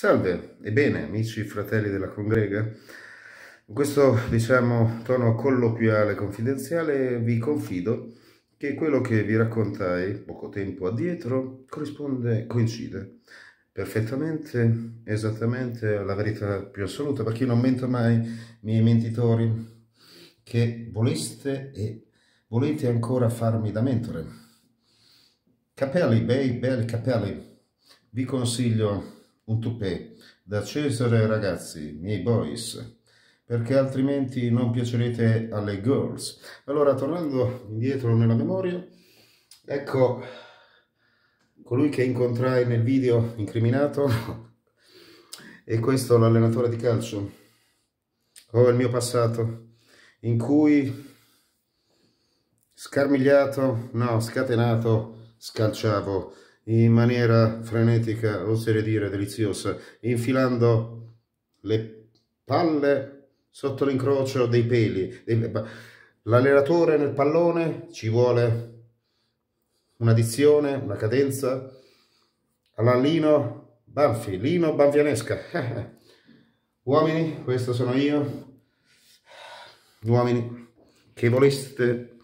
Salve, ebbene amici fratelli della congrega, in questo diciamo tono colloquiale confidenziale vi confido che quello che vi raccontai poco tempo addietro corrisponde, coincide perfettamente, esattamente alla verità più assoluta, perché io non mento mai miei mentitori che voleste e volete ancora farmi da mentore. Capelli, bei, belli capelli, vi consiglio un toupé, da Cesare ragazzi, miei boys, perché altrimenti non piacerete alle girls. Allora, tornando indietro nella memoria, ecco colui che incontrai nel video incriminato e questo l'allenatore di calcio o oh, il mio passato in cui scarmigliato, no, scatenato, scalciavo in maniera frenetica, oserei dire deliziosa, infilando le palle sotto l'incrocio dei peli. L'allenatore nel pallone ci vuole un'addizione, una cadenza, alla Lino Banfi, Lino Banfianesca. Uomini, questo sono io, uomini che voleste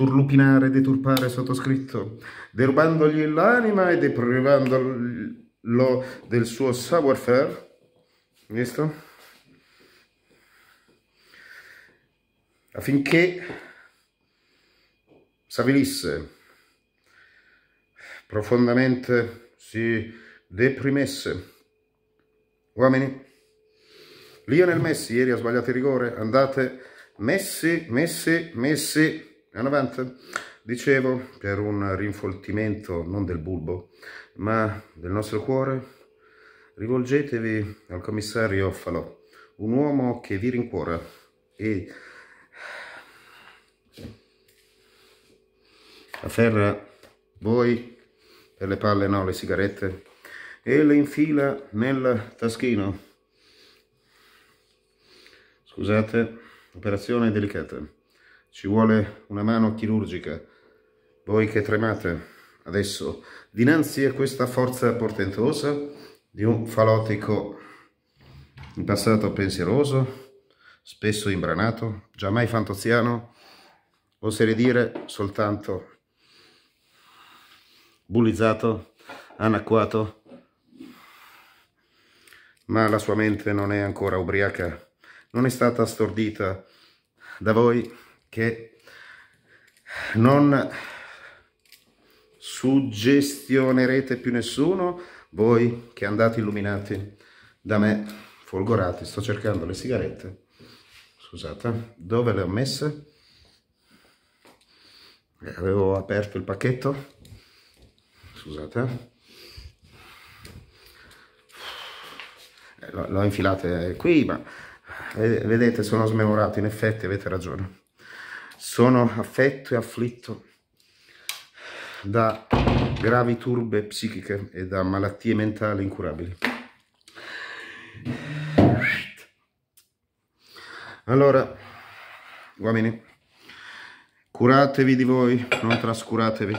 turlupinare, deturpare sottoscritto, derubandogli l'anima e deprivandolo del suo savoir-faire. Visto? Affinché s'avvilisse profondamente, si deprimesse. Uomini, Lionel Messi ieri ha sbagliato il rigore, andate Messi, Messi, Messi, 90, dicevo, per un rinfoltimento non del bulbo, ma del nostro cuore, rivolgetevi al commissario Falò, un uomo che vi rincuora e afferra voi per le palle, no, le sigarette, e le infila nel taschino. Scusate, operazione delicata ci vuole una mano chirurgica. Voi che tremate adesso dinanzi a questa forza portentosa di un falotico in passato pensieroso, spesso imbranato, giammai fantoziano, oserei dire soltanto bullizzato, anacquato, ma la sua mente non è ancora ubriaca, non è stata stordita da voi che non suggestionerete più nessuno, voi che andate illuminati da me, folgorati, sto cercando le sigarette, scusate, dove le ho messe? Eh, avevo aperto il pacchetto, scusate, eh, l'ho infilate qui, ma eh, vedete sono smemorato, in effetti avete ragione. Sono affetto e afflitto da gravi turbe psichiche e da malattie mentali incurabili. Allora, uomini, curatevi di voi, non trascuratevi.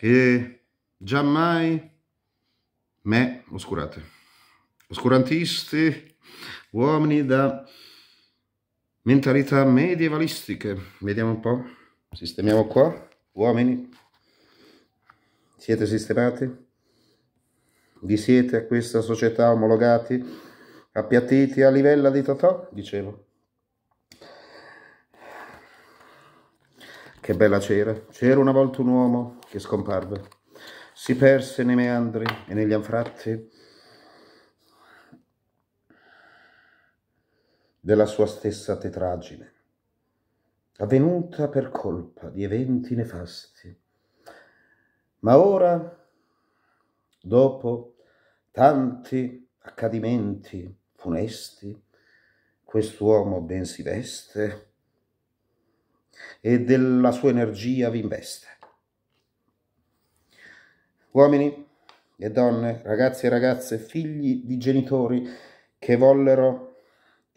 E giammai me oscurate. Oscurantisti, uomini da mentalità medievalistiche. Vediamo un po'. Sistemiamo qua. Uomini, siete sistemati? Vi siete a questa società omologati, appiattiti a livello di Totò? Dicevo. Che bella c'era. C'era una volta un uomo che scomparve. Si perse nei meandri e negli anfratti della sua stessa tetraggine, avvenuta per colpa di eventi nefasti. Ma ora, dopo tanti accadimenti funesti, quest'uomo ben si veste e della sua energia vi investe. Uomini e donne, ragazzi e ragazze, figli di genitori che vollero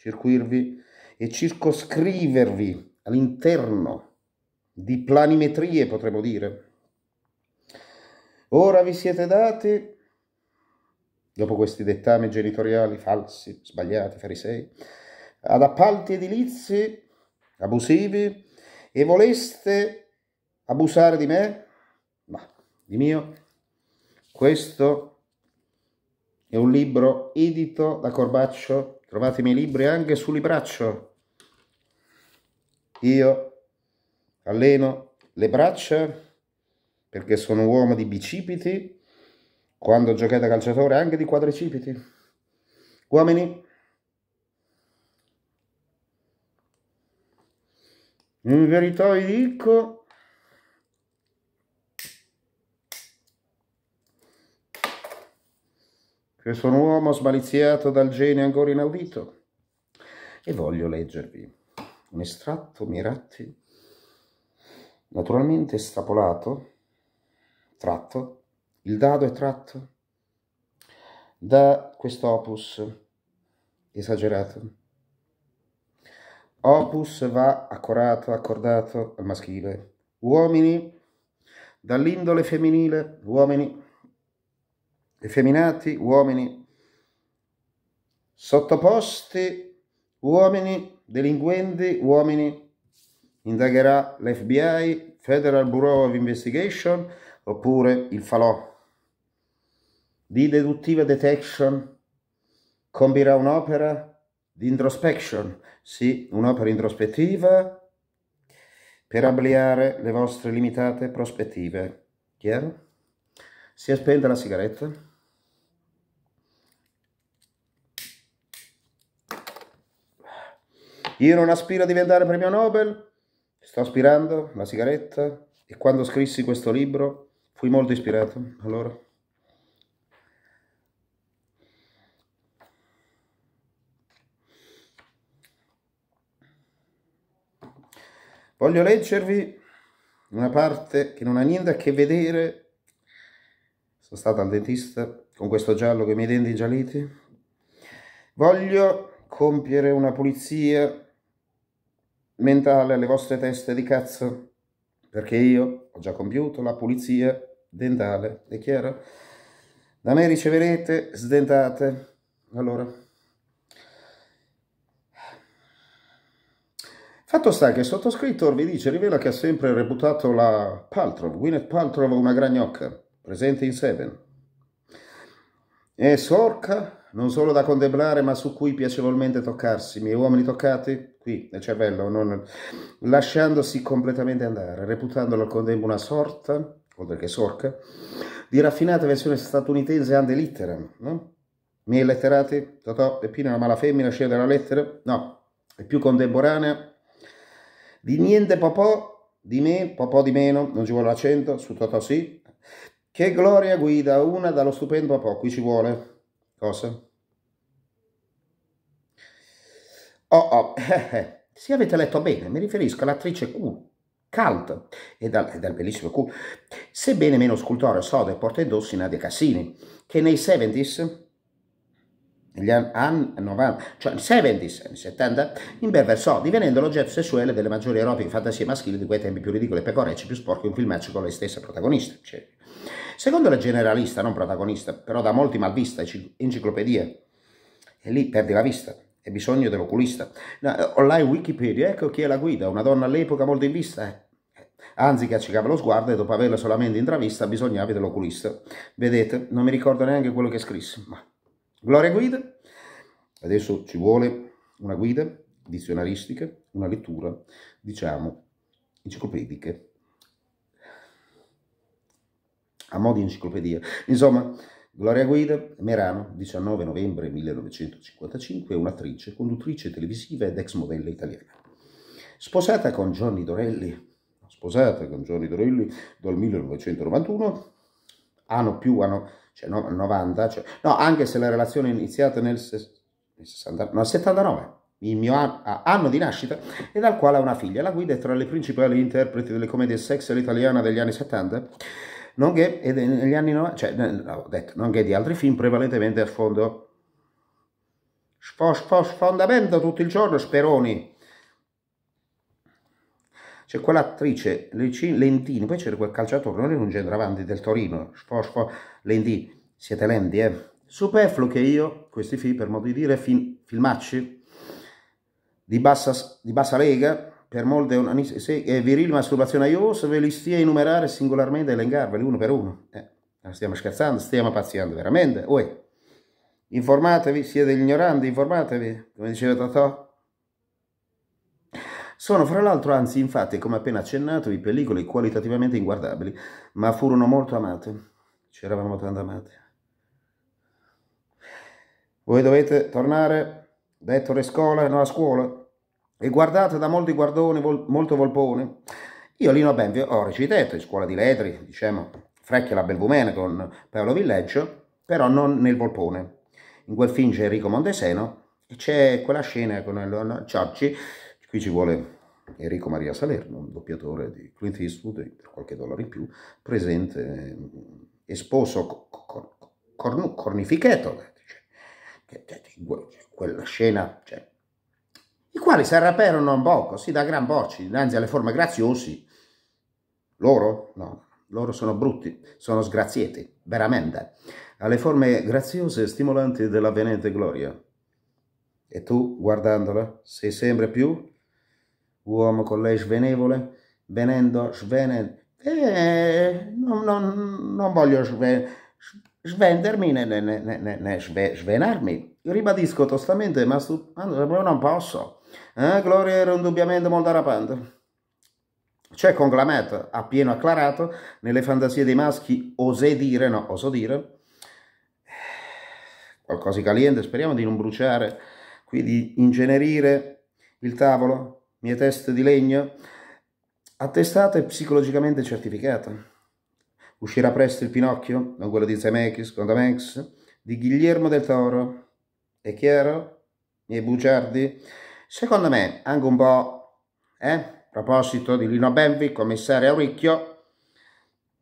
circuirvi e circoscrivervi all'interno di planimetrie, potremmo dire. Ora vi siete dati, dopo questi dettami genitoriali falsi, sbagliati, farisei, ad appalti edilizi abusivi e voleste abusare di me? Ma di mio? Questo è un libro edito da Corbaccio Trovate i miei libri anche su Libraccio. Io alleno le braccia perché sono uomo di bicipiti, quando giocai da calciatore anche di quadricipiti. Uomini, in verità vi dico che sono un uomo smaliziato dal genio ancora inaudito e voglio leggervi un estratto Miratti, naturalmente estrapolato, tratto, il dado è tratto da questo opus esagerato. Opus va accorato, accordato al maschile. Uomini dall'indole femminile, uomini effeminati, uomini sottoposti, uomini delinquenti, uomini indagherà l'FBI, Federal Bureau of Investigation oppure il falò di deduttiva detection compirà un'opera di introspection, sì, un'opera introspettiva per ampliare le vostre limitate prospettive. Chiaro? Si è spenta la sigaretta? Io non aspiro a diventare premio Nobel, sto aspirando la sigaretta e quando scrissi questo libro fui molto ispirato. Allora. Voglio leggervi una parte che non ha niente a che vedere. Sono stato al dentista con questo giallo che mi denti ingialliti. Voglio compiere una pulizia mentale alle vostre teste di cazzo, perché io ho già compiuto la pulizia dentale, è chiaro? Da me riceverete sdentate. Allora, Fatto sta che il sottoscritto vi dice rivela che ha sempre reputato la Paltrow, Gwyneth Paltrow una gragnocca, presente in Seven. E sorca, non solo da contemplare ma su cui piacevolmente toccarsi, miei uomini toccati, qui nel cervello, cioè, non, lasciandosi completamente andare, reputandolo al contempo una sorta, oltre che sorca, di raffinata versione statunitense ante litteram, no? Miei letterati, Totò e la mala femmina, scena la lettera, no, è più contemporanea, di niente popò, di me, popò di meno, non ci vuole l'accento, su Totò sì, che gloria guida una dallo stupendo popò, qui ci vuole, cosa? Oh, oh, se avete letto bene, mi riferisco all'attrice Q, Cult, e dal, dal bellissimo Q, sebbene meno scultore sodo e porta portendossi Nadia Cassini, che nei 70s, negli anni 90, cioè nei 70s, anni 70, imberversò, divenendo l'oggetto sessuale delle maggiori erotiche fantasie maschili di quei tempi più ridicoli e pecorecci, più sporchi, un filmaccio con lei stessa protagonista. Cioè, secondo la generalista, non protagonista, però da molti malvista, enciclopedia, e lì perdi la vista, e bisogno dell'oculista. Online Wikipedia, ecco chi è la guida, una donna all'epoca molto in vista. Eh. Anzi che accecava lo sguardo e dopo averla solamente intravista bisognava dell'oculista. Vedete, non mi ricordo neanche quello che scrisse, ma... Gloria guida? Adesso ci vuole una guida dizionaristica, una lettura, diciamo, enciclopedica. A mo' di enciclopedia. Insomma... Gloria Guida Merano, 19 novembre 1955, è un'attrice, conduttrice televisiva ed ex modella italiana. Sposata con Johnny Dorelli, sposata con Johnny Dorelli dal 1991, anno più anno, cioè no, 90, cioè, no, anche se la relazione è iniziata nel, nel 60, no, 79, il mio anno, anno di nascita, e dal quale ha una figlia. La guida è tra le principali interpreti delle commedie sex all'italiana degli anni 70 nonché negli anni 90, cioè, no, detto, nonché di altri film prevalentemente a sfondo sfondamento tutto il giorno Speroni c'è quell'attrice Lentini, poi c'era quel calciatore, non era un centravanti del Torino, Sfosfo, Lentini, siete lenti eh? Superfluo che io, questi film per modo di dire, film, filmacci di bassa, di bassa lega, per molte un, se è eh, viril masturbazione a io, se ve li stia a enumerare singolarmente e elencarveli uno per uno. Eh, stiamo scherzando, stiamo pazziando veramente. Uè. Informatevi, siete ignoranti, informatevi, come diceva Totò. Sono fra l'altro, anzi infatti, come appena accennato, i pellicoli qualitativamente inguardabili, ma furono molto amate. ci eravamo tanto amate. Voi dovete tornare da Ettore Scola, non a scuola e guardata da molti guardoni, vol molto volpone. Io Lino Benvio ho recitato in scuola di Letri, diciamo, Frecchia la Belvumene con Paolo Villaggio, però non nel volpone. In quel film c'è Enrico Monteseno e c'è quella scena con il Ciacci, qui ci vuole Enrico Maria Salerno, un doppiatore di Clint Eastwood, per qualche dollaro in più, presente, eh, esposo cor, cor, cornificato, quella scena, cioè, i quali si s'arraperono un poco, sì, da gran bocci, innanzi alle forme graziosi. Loro? No, loro sono brutti, sono sgrazieti, veramente, alle forme graziose e stimolanti dell'avvenente gloria. E tu, guardandola, sei sempre più uomo con lei svenevole, venendo, svenen... Eh, non, non, non voglio sve, svendermi né, né, né, né sve, svenarmi. Ribadisco tostamente, ma, ma non posso. Eh, Gloria era indubbiamente molto rapante. C'è conclamato, appieno acclarato, nelle fantasie dei maschi, osè dire, no, oso dire, qualcosa di caliente, speriamo di non bruciare, qui di incenerire il tavolo, mie teste di legno, attestata e psicologicamente certificata. Uscirà presto il Pinocchio, non quello di Zemeckis, Condamex, di Guillermo del Toro. È chiaro? Miei bugiardi? Secondo me, anche un po', eh? a proposito di Lino Benvi, commissario Auricchio,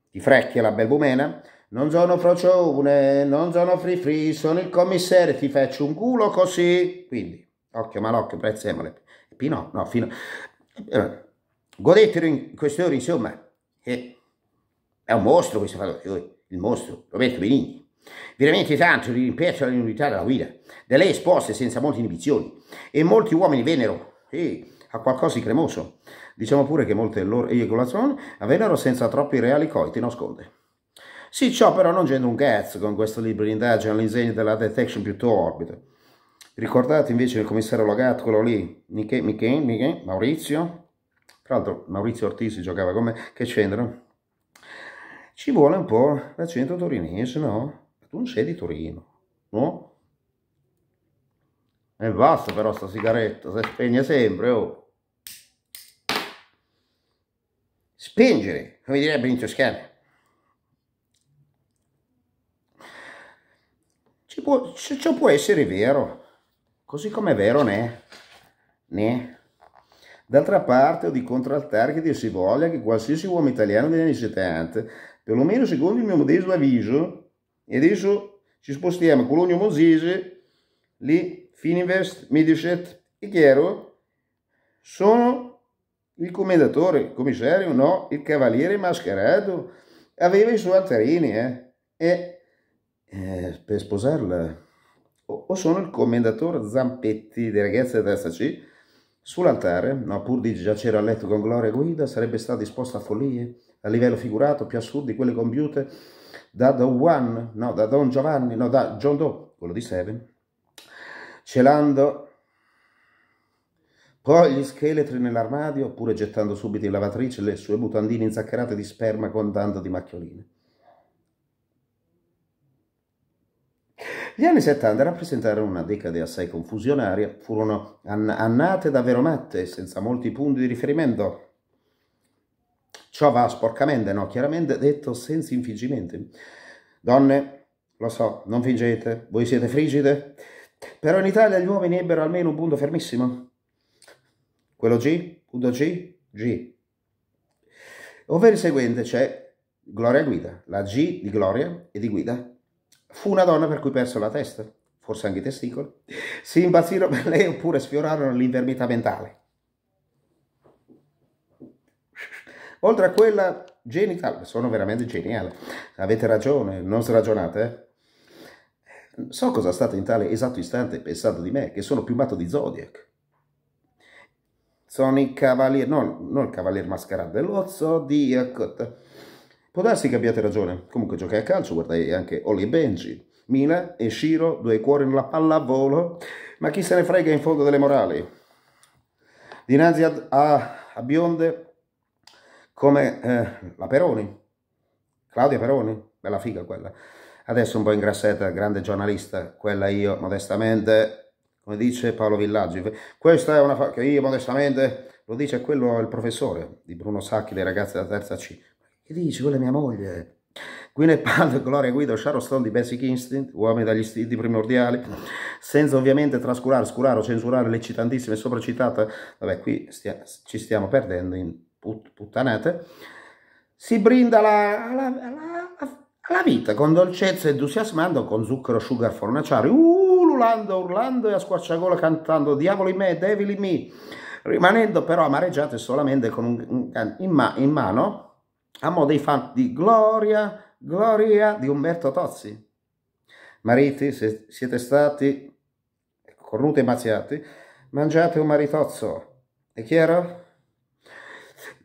di Frecchia la Belbumena, non sono frocione, non sono free free, sono il commissario, ti faccio un culo così. Quindi, occhio malocchio, prezzemole, pino, no, fino... Eh, godetelo in queste ore, insomma, eh, è un mostro questo fatto, il mostro, Roberto Benigni. Veramente tanto rimpiazzò l'unità della guida, da lei esposte senza molte inibizioni, e molti uomini vennero eh, a qualcosa di cremoso. Diciamo pure che molte loro eiaculazioni avvennero senza troppi reali coiti nasconde. Sì, ciò però non c'entra un cazzo con questo libro di indagine all'insegna della detection più torbida. Ricordate invece il commissario Lagat, quello lì, Michè, Michè, Michè, Maurizio? Tra l'altro Maurizio Ortisi giocava con me, che c'entra? Ci vuole un po' l'accento torinese, no? tu non sei di Torino, no? E basta però sta sigaretta, si spegne sempre, oh. Spingere, come direbbe in toscana. Ci può, ciò può essere vero, così come è vero né? ne D'altra parte ho di contraltare che dir si voglia che qualsiasi uomo italiano degli anni 70, perlomeno secondo il mio modesto avviso, e adesso ci spostiamo Cologno Mosese, lì Fininvest, Mediaset e Chiaro sono il commendatore, il commissario, no, il cavaliere mascherato. Aveva i suoi altarini, eh? E eh, per sposarla, o, o, sono il commendatore Zampetti, di ragazze da terza C, Sull'altare, no, pur di giacere a letto con gloria guida, sarebbe stata disposta a follie, a livello figurato, più assurde di quelle compiute da The One, no, da Don Giovanni, no, da John Doe, quello di Seven, celando poi gli scheletri nell'armadio oppure gettando subito in lavatrice le sue mutandine inzaccherate di sperma con tanto di macchioline. Gli anni 70 rappresentarono una decade assai confusionaria, furono annate davvero matte, senza molti punti di riferimento, Ciò va sporcamente, no, chiaramente detto senza infingimenti. Donne, lo so, non fingete, voi siete frigide, però in Italia gli uomini ebbero almeno un punto fermissimo. Quello G, punto G, G. Ovvero il seguente, c'è Gloria Guida, la G di Gloria e di Guida. Fu una donna per cui perso la testa, forse anche i testicoli. Si impazzirono per lei oppure sfiorarono l'infermità mentale. oltre a quella genital, sono veramente geniale, avete ragione, non sragionate? Eh. So cosa state in tale esatto istante pensando di me, che sono più matto di Zodiac. Sono il cavaliere, no, non il cavaliere mascarato, lo Zodiac. Può darsi che abbiate ragione, comunque giocai a calcio, guardai anche Oli e Benji, Mina e Shiro, due cuori nella palla a volo, ma chi se ne frega in fondo delle morali. Dinanzi a, a, a bionde come eh, la Peroni, Claudia Peroni, bella figa quella, adesso un po' in ingrassetta, grande giornalista, quella io modestamente, come dice Paolo Villaggi, questa è una che io modestamente, lo dice quello il professore di Bruno Sacchi, le ragazze della terza C, che dici, quella è mia moglie, Gwyneth Paltrow, Gloria Guido, Sharon Stone di Basic Instinct, uomini dagli istinti primordiali, senza ovviamente trascurare, scurare o censurare l'eccitantissima e sopracitata, vabbè qui stia, ci stiamo perdendo in put, puttanate, si brinda alla, alla, alla, alla, vita con dolcezza entusiasmando, con zucchero sugar fornaciari, ululando, uh, urlando e a squarciagola cantando diavoli me, devili me, rimanendo però amareggiate solamente con un, un, in, ma, in mano a mo' dei fan di Gloria, Gloria di Umberto Tozzi. Mariti, se siete stati cornuti e mazziati, mangiate un maritozzo. È chiaro?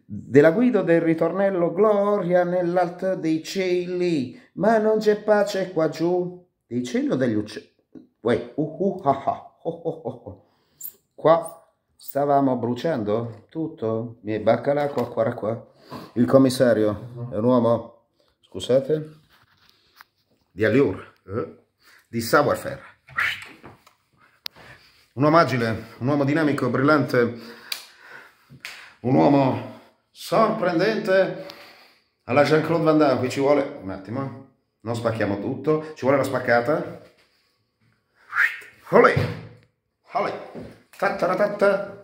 della guida del ritornello gloria nell'alto dei cieli, ma non c'è pace qua giù, dei cieli o degli uccelli? Uè, uh, uh, ah, ah, oh, oh, oh. Qua stavamo bruciando tutto, mi bacca l'acqua, qua, qua. Il commissario è un uomo, scusate, di Allure, eh, di savoir faire Un uomo agile, un uomo dinamico, brillante, un uomo sorprendente alla Jean-Claude Van Damme, qui ci vuole, un attimo, eh. non spacchiamo tutto, ci vuole una spaccata, olè, olè, tattaratata,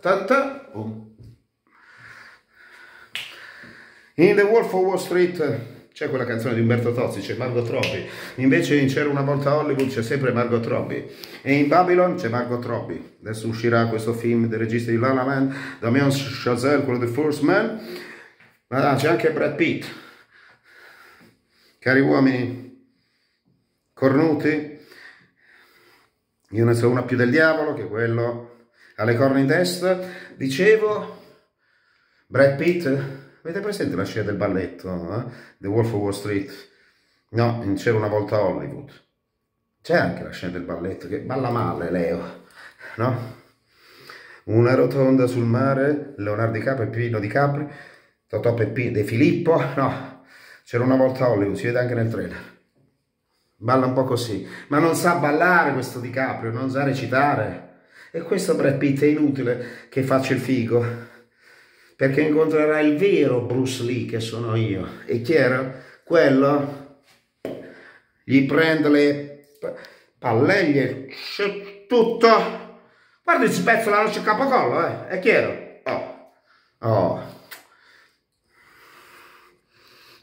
boom. In The Wolf of Wall Street c'è quella canzone di Umberto Tozzi, c'è Margot Robbie. Invece in C'era una volta Hollywood c'è sempre Margot Robbie. E in Babylon c'è Margot Robbie. Adesso uscirà questo film del regista di La La Land, Damien Chazelle, quello di First Man. Ma ah, c'è anche Brad Pitt. Cari uomini, cornuti, io ne so una più del diavolo, che quello alle corna in testa. Dicevo, Brad Pitt Avete presente la scena del balletto? Eh? The Wolf of Wall Street? No, c'era una volta Hollywood. C'è anche la scena del balletto che balla male Leo, no? Una rotonda sul mare, Leonardo DiCaprio e Pino DiCaprio, Totò Peppi De Filippo, no? C'era una volta Hollywood, si vede anche nel trailer. Balla un po' così, ma non sa ballare questo DiCaprio, non sa recitare. E questo Brad Pitt è inutile che faccia il figo perché incontrerà il vero Bruce Lee che sono io, è chiaro? Quello gli prende le palleglie, c'è tutto, guarda si spezza la noce capocollo, eh? è chiaro? Oh, oh.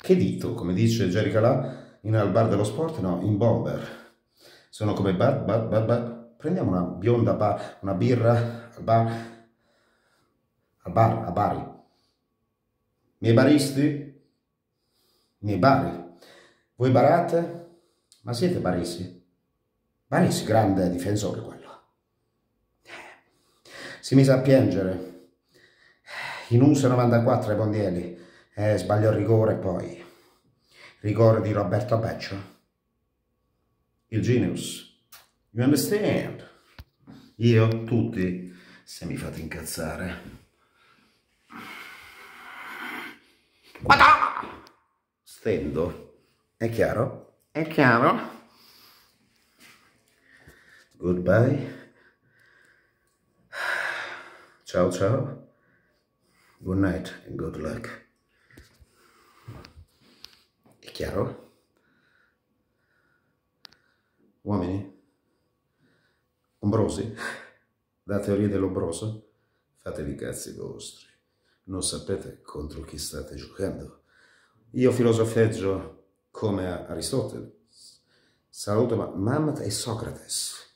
Che dito, come dice Jerry là, in al bar dello sport, no, in bomber. Sono come bar, bar, bar, bar. Prendiamo una bionda bar, una birra bar a, bar, a Bari. Miei baristi? Miei bari. Voi barate? Ma siete barisi? Barisi, grande difensore quello. Eh, si mise a piangere. Eh, in un 1,94 ai Bondieli. Eh, sbagliò il rigore poi. Rigore di Roberto Beccio. Il genius. You understand? Io, tutti, se mi fate incazzare. Stendo. È chiaro? È chiaro. Goodbye. Ciao ciao. Good night and good luck. È chiaro? Uomini? Ombrosi? La teoria dell'ombroso? Fatevi i cazzi vostri non sapete contro chi state giocando. Io filosofeggio come Aristotele. Saluto ma Mammat e Socrates.